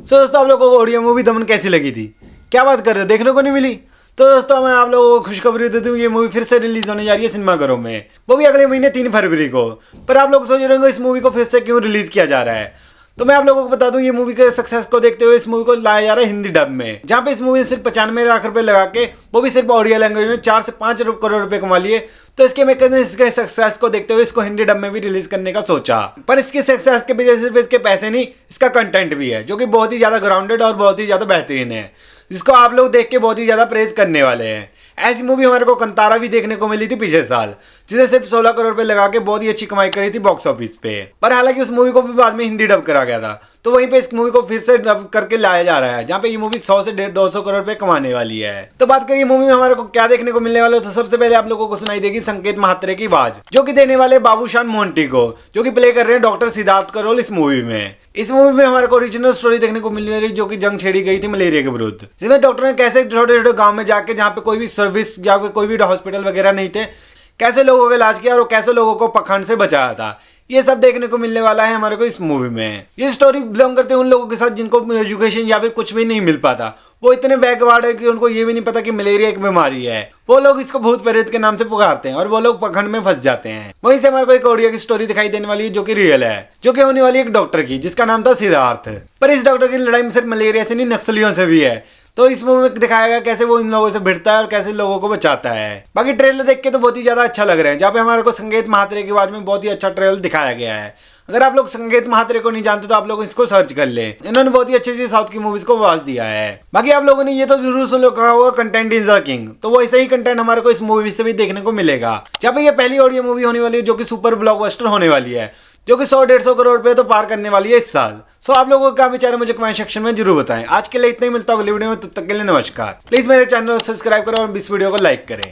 सो so, दोस्तों आप लोगों को ओडिया मूवी दमन कैसी लगी थी क्या बात कर रहे हो देखने को नहीं मिली तो दोस्तों मैं आप लोगों को खुशखबरी देती हूँ ये मूवी फिर से रिलीज होने जा रही है सिनेमाघरों में वो भी अगले महीने तीन फरवरी को पर आप लोग सोच रहे होंगे इस मूवी को फिर से क्यों रिलीज किया जा रहा है तो मैं आप लोगों को बता दूं ये मूवी के सक्सेस को देखते हुए इस मूवी को लाया जा रहा है हिंदी डब में जहां पे इस मूवी ने सिर्फ पचानवे लाख रुपए लगा के वो भी सिर्फ ऑडियो लैंग्वेज में चार से पांच करोड़ रुपए कमा लिए तो इसके मेकर ने इसके सक्सेस को देखते हुए इसको हिंदी डब में भी रिलीज करने का सोचा पर इसके सक्सेस के पीछे सिर्फ इसके पैसे नहीं इसका कंटेंट भी है जो कि बहुत ही ज्यादा ग्राउंडेड और बहुत ही ज्यादा बेहतरीन है जिसको आप लोग देख के बहुत ही ज्यादा प्रेज करने वाले हैं ऐसी मूवी हमारे को कंतारा भी देखने को मिली थी पिछले साल जिसे सिर्फ सोलह करोड़ रुपए लगा के बहुत ही अच्छी कमाई करी थी बॉक्स ऑफिस पे पर हालांकि उस मूवी को भी बाद में हिंदी डब करा गया था तो वहीं पे इस मूवी को फिर से डब करके लाया जा रहा है जहाँ पे ये मूवी 100 से डेढ़ दो करोड़ रुपए कमाने वाली है तो बात करिए मूवी में हमारे को क्या देखने को मिलने वाला तो सबसे पहले आप लोगों को सुनाई देगी संकेत महात्रे की आवाज जो की देने वाले बाबूशान मोन्टी को जो की प्ले कर रहे हैं डॉक्टर सिद्धार्थ करोल इस मूवी में इस मूवी में हमारे को ओरिजिनल स्टोरी देखने को मिलने रही जो कि जंग छेड़ी गई थी मलेरिया के विरुद्ध जिसमें डॉक्टर ने कैसे छोटे छोटे गाँव में जाके जहाँ पे कोई भी सर्विस या कोई भी हॉस्पिटल वगैरह नहीं थे कैसे लोगों का इलाज किया और कैसे लोगों को पखंड से बचाया था ये सब देखने को मिलने वाला है हमारे को इस मूवी में ये स्टोरी बिलोंग करते हैं उन लोगों के साथ जिनको एजुकेशन या फिर कुछ भी नहीं मिल पाता वो इतने बैकवर्ड है कि उनको ये भी नहीं पता कि मलेरिया एक बीमारी है वो लोग इसको भूत प्रेत के नाम से पुकारते हैं और वो लोग पखंड में फंस जाते हैं वहीं से हमारे को एक ऑडियो की स्टोरी दिखाई देने वाली है जो कि रियल है जो कि होने वाली एक डॉक्टर की जिसका नाम था सिद्धार्थ पर इस डॉक्टर की लड़ाई में सिर्फ मलेरिया से नहीं नक्सलियों से भी है तो इस मूवी में दिखाया गया कैसे वो इन लोगों से भिड़ता है और कैसे लोगों को बचाता है बाकी ट्रेलर देख के तो बहुत ही ज्यादा अच्छा लग रहा है जहाँ पे हमारे को संगीत महात्रे की आवाज में बहुत ही अच्छा ट्रेलर दिखाया गया है अगर आप लोग संगीत महात्रे को नहीं जानते तो आप लोग इसको सर्च कर ले इन्होंने बहुत ही अच्छे से साउथ की मूवीज को आवाज दिया है बाकी आप लोगों ने ये तो जरूर सुन कहा होगा कंटेंट इज द किंग तो ऐसे ही कंटेंट हमारे को इस मूवी से भी देखने को मिलेगा जब ये पहली और ये मूवी होने वाली है जो की सुपर ब्लॉक होने वाली है जो कि सौ डेढ़ सौ करोड़ रुपए तो पार करने वाली है इस साल सो आप लोगों का विचार मुझे कमेंट सेक्शन में जरूर बताएं आज के लिए इतना ही मिलता होगा वीडियो में तब तो तक के लिए नमस्कार प्लीज मेरे चैनल को सब्सक्राइब करें और इस वीडियो को लाइक करें